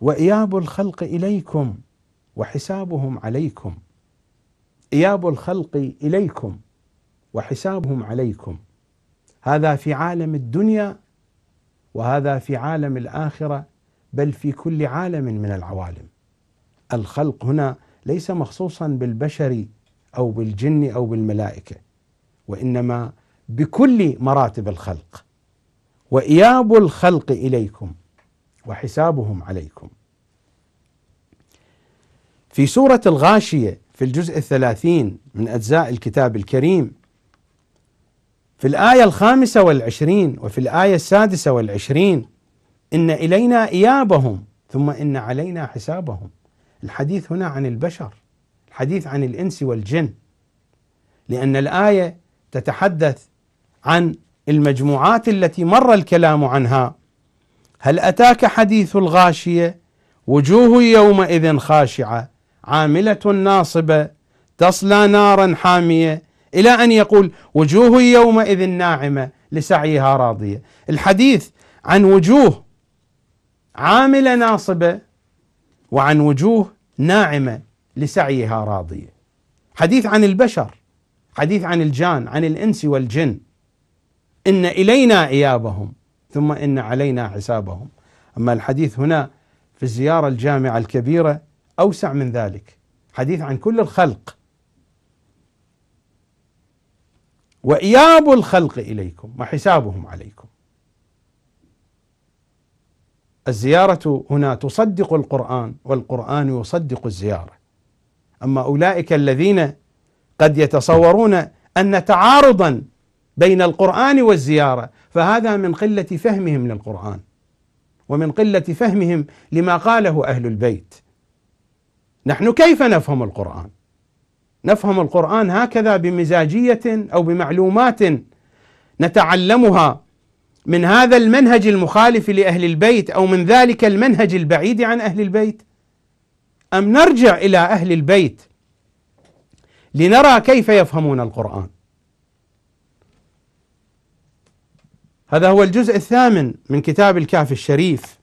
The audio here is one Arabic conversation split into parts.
واياب الخلق اليكم وحسابهم عليكم اياب الخلق اليكم وحسابهم عليكم هذا في عالم الدنيا وهذا في عالم الاخره بل في كل عالم من العوالم الخلق هنا ليس مخصوصا بالبشر او بالجن او بالملائكه وانما بكل مراتب الخلق واياب الخلق اليكم وحسابهم عليكم. في سورة الغاشية في الجزء الثلاثين من أجزاء الكتاب الكريم في الآية الخامسة والعشرين وفي الآية السادسة والعشرين إن إلينا إيابهم ثم إن علينا حسابهم الحديث هنا عن البشر الحديث عن الإنس والجن لأن الآية تتحدث عن المجموعات التي مر الكلام عنها هل أتاك حديث الغاشية وجوه يومئذ خاشعة عاملة ناصبة تصلى نارا حامية إلى أن يقول وجوه يومئذ ناعمة لسعيها راضية الحديث عن وجوه عاملة ناصبة وعن وجوه ناعمة لسعيها راضية حديث عن البشر حديث عن الجان عن الإنس والجن إن إلينا إيابهم ثم إن علينا حسابهم أما الحديث هنا في الزيارة الجامعة الكبيرة أوسع من ذلك حديث عن كل الخلق وإياب الخلق إليكم وحسابهم عليكم الزيارة هنا تصدق القرآن والقرآن يصدق الزيارة أما أولئك الذين قد يتصورون أن تعارضا بين القرآن والزيارة فهذا من قلة فهمهم للقرآن ومن قلة فهمهم لما قاله أهل البيت نحن كيف نفهم القرآن؟ نفهم القرآن هكذا بمزاجية أو بمعلومات نتعلمها من هذا المنهج المخالف لأهل البيت أو من ذلك المنهج البعيد عن أهل البيت أم نرجع إلى أهل البيت لنرى كيف يفهمون القرآن هذا هو الجزء الثامن من كتاب الكافي الشريف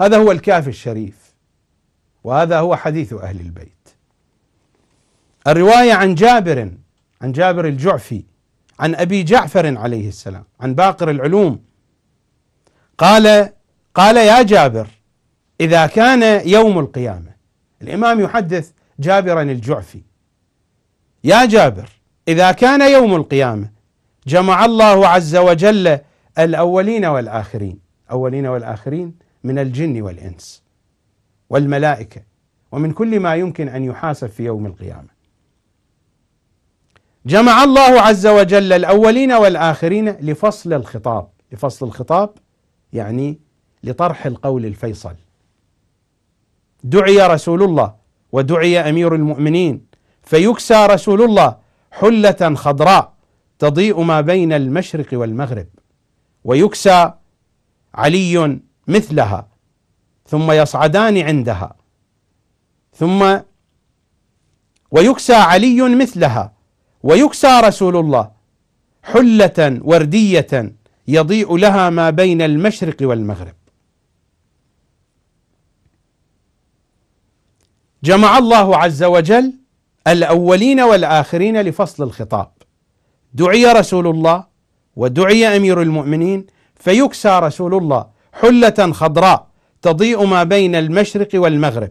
هذا هو الكافي الشريف وهذا هو حديث اهل البيت الروايه عن جابر عن جابر الجعفي عن ابي جعفر عليه السلام عن باقر العلوم قال قال يا جابر اذا كان يوم القيامه الامام يحدث جابرا الجعفي يا جابر إذا كان يوم القيامة جمع الله عز وجل الأولين والآخرين أولين والآخرين من الجن والإنس والملائكة ومن كل ما يمكن أن يحاسب في يوم القيامة جمع الله عز وجل الأولين والآخرين لفصل الخطاب لفصل الخطاب يعني لطرح القول الفيصل دعي رسول الله ودعي أمير المؤمنين فيكسى رسول الله حلة خضراء تضيء ما بين المشرق والمغرب ويكسى علي مثلها ثم يصعدان عندها ثم ويكسى علي مثلها ويكسى رسول الله حلة وردية يضيء لها ما بين المشرق والمغرب جمع الله عز وجل الاولين والاخرين لفصل الخطاب دعي رسول الله ودعي امير المؤمنين فيكسى رسول الله حله خضراء تضيء ما بين المشرق والمغرب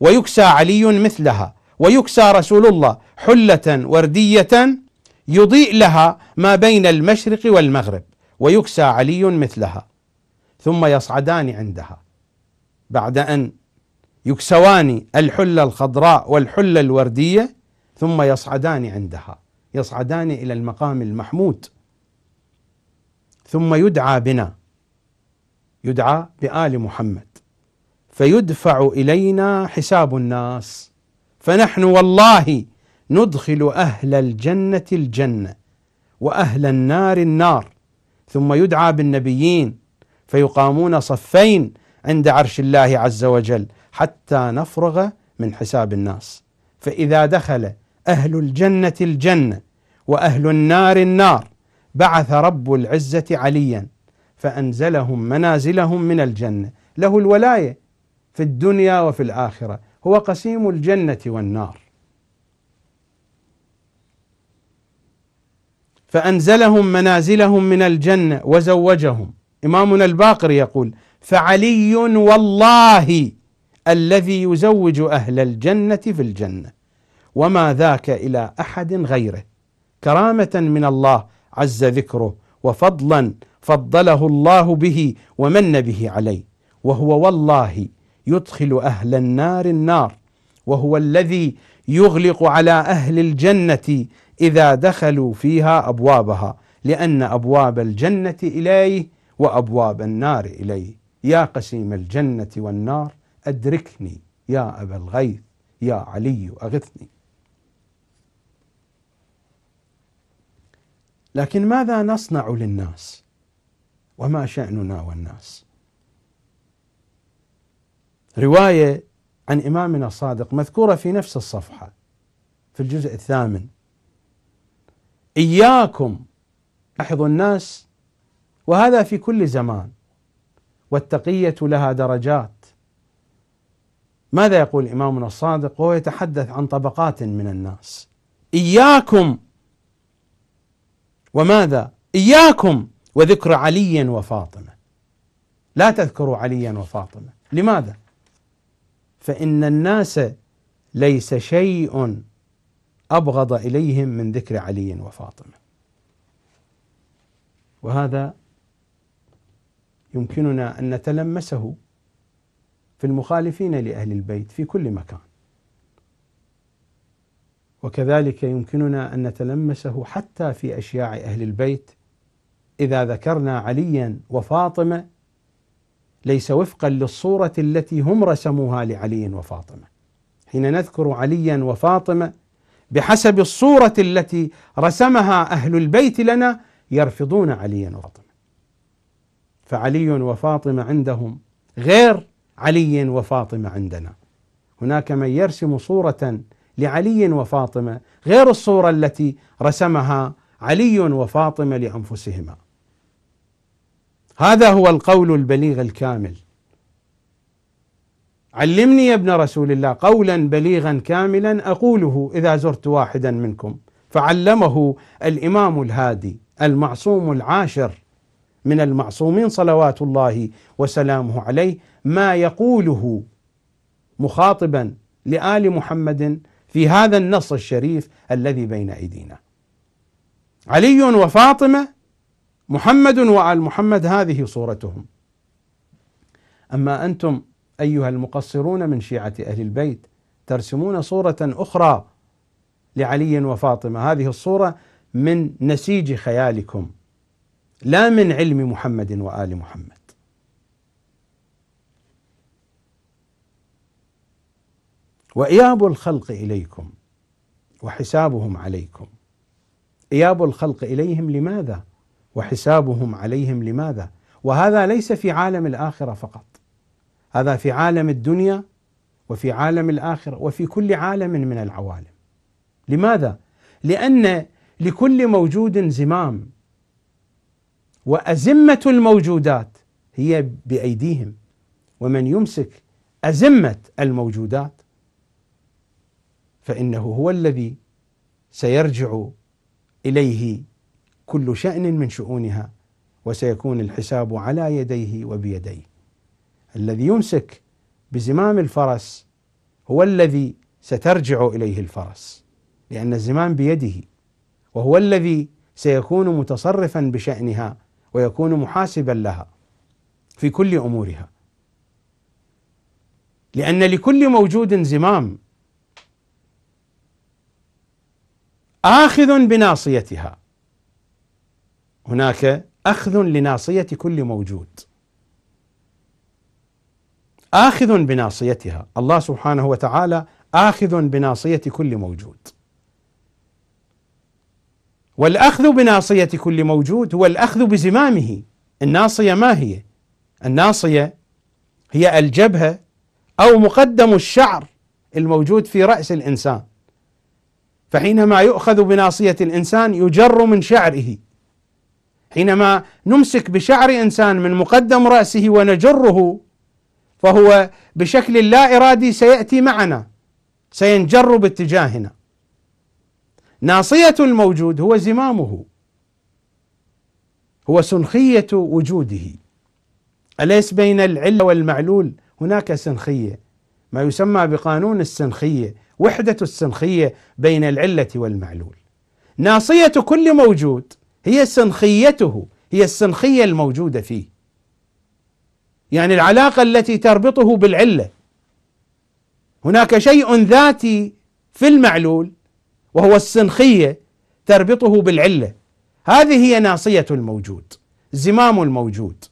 ويكسى علي مثلها ويكسى رسول الله حله ورديه يضيء لها ما بين المشرق والمغرب ويكسى علي مثلها ثم يصعدان عندها بعد ان يكسوان الحلة الخضراء والحلة الوردية ثم يصعدان عندها يصعدان إلى المقام المحمود ثم يدعى بنا يدعى بآل محمد فيدفع إلينا حساب الناس فنحن والله ندخل أهل الجنة الجنة وأهل النار النار ثم يدعى بالنبيين فيقامون صفين عند عرش الله عز وجل حتى نفرغ من حساب الناس فإذا دخل أهل الجنة الجنة وأهل النار النار بعث رب العزة عليا فأنزلهم منازلهم من الجنة له الولاية في الدنيا وفي الآخرة هو قسيم الجنة والنار فأنزلهم منازلهم من الجنة وزوجهم إمامنا الباقر يقول فعلي والله الذي يزوج أهل الجنة في الجنة وما ذاك إلى أحد غيره كرامة من الله عز ذكره وفضلا فضله الله به ومن به عليه وهو والله يدخل أهل النار النار وهو الذي يغلق على أهل الجنة إذا دخلوا فيها أبوابها لأن أبواب الجنة إليه وأبواب النار إليه يا قسيم الجنة والنار أدركني يا أبا الغيث يا علي أغثني لكن ماذا نصنع للناس وما شأننا والناس رواية عن إمامنا الصادق مذكورة في نفس الصفحة في الجزء الثامن إياكم لاحظوا الناس وهذا في كل زمان والتقية لها درجات ماذا يقول إمامنا الصادق وهو يتحدث عن طبقات من الناس إياكم وماذا إياكم وذكر علي وفاطمة لا تذكروا عليا وفاطمة لماذا فإن الناس ليس شيء أبغض إليهم من ذكر علي وفاطمة وهذا يمكننا أن نتلمسه في المخالفين لأهل البيت في كل مكان وكذلك يمكننا أن نتلمسه حتى في أشياع أهل البيت إذا ذكرنا عليا وفاطمة ليس وفقا للصورة التي هم رسموها لعلي وفاطمة حين نذكر عليا وفاطمة بحسب الصورة التي رسمها أهل البيت لنا يرفضون عليا وفاطمة فعلي وفاطمة عندهم غير علي وفاطمه عندنا هناك من يرسم صوره لعلي وفاطمه غير الصوره التي رسمها علي وفاطمه لانفسهما هذا هو القول البليغ الكامل علمني يا ابن رسول الله قولا بليغا كاملا اقوله اذا زرت واحدا منكم فعلمه الامام الهادي المعصوم العاشر من المعصومين صلوات الله وسلامه عليه ما يقوله مخاطبا لآل محمد في هذا النص الشريف الذي بين أيدينا علي وفاطمة محمد وآل محمد هذه صورتهم أما أنتم أيها المقصرون من شيعة أهل البيت ترسمون صورة أخرى لعلي وفاطمة هذه الصورة من نسيج خيالكم لا من علم محمد وآل محمد وإياب الخلق إليكم وحسابهم عليكم إياب الخلق إليهم لماذا وحسابهم عليهم لماذا وهذا ليس في عالم الآخرة فقط هذا في عالم الدنيا وفي عالم الآخرة وفي كل عالم من العوالم لماذا؟ لأن لكل موجود زمام وأزمة الموجودات هي بأيديهم ومن يمسك أزمة الموجودات فإنه هو الذي سيرجع إليه كل شأن من شؤونها وسيكون الحساب على يديه وبيديه الذي يمسك بزمام الفرس هو الذي سترجع إليه الفرس لأن الزمام بيده وهو الذي سيكون متصرفا بشأنها ويكون محاسبا لها في كل أمورها لأن لكل موجود زمام آخذ بناصيتها هناك أخذ لناصية كل موجود آخذ بناصيتها الله سبحانه وتعالى آخذ بناصية كل موجود والأخذ بناصية كل موجود هو الأخذ بزمامه الناصية ما هي؟ الناصية هي الجبهة أو مقدم الشعر الموجود في رأس الإنسان فحينما يؤخذ بناصية الإنسان يجر من شعره حينما نمسك بشعر إنسان من مقدم رأسه ونجره فهو بشكل لا إرادي سيأتي معنا سينجر باتجاهنا ناصية الموجود هو زمامه هو سنخية وجوده أليس بين العلة والمعلول هناك سنخية ما يسمى بقانون السنخية وحدة السنخية بين العلة والمعلول ناصية كل موجود هي سنخيته هي السنخية الموجودة فيه يعني العلاقة التي تربطه بالعلة هناك شيء ذاتي في المعلول وهو السنخية تربطه بالعلة هذه هي ناصية الموجود زمام الموجود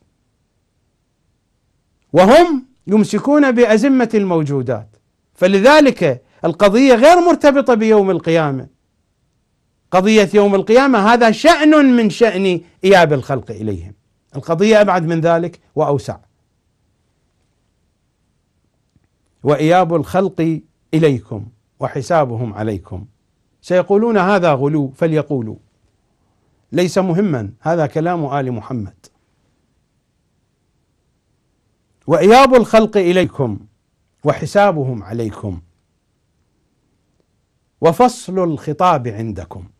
وهم يمسكون بأزمة الموجودات فلذلك القضية غير مرتبطة بيوم القيامة قضية يوم القيامة هذا شأن من شأن إياب الخلق إليهم القضية أبعد من ذلك وأوسع وإياب الخلق إليكم وحسابهم عليكم سيقولون هذا غلو فليقولوا ليس مهما هذا كلام آل محمد وإياب الخلق إليكم وحسابهم عليكم وفصل الخطاب عندكم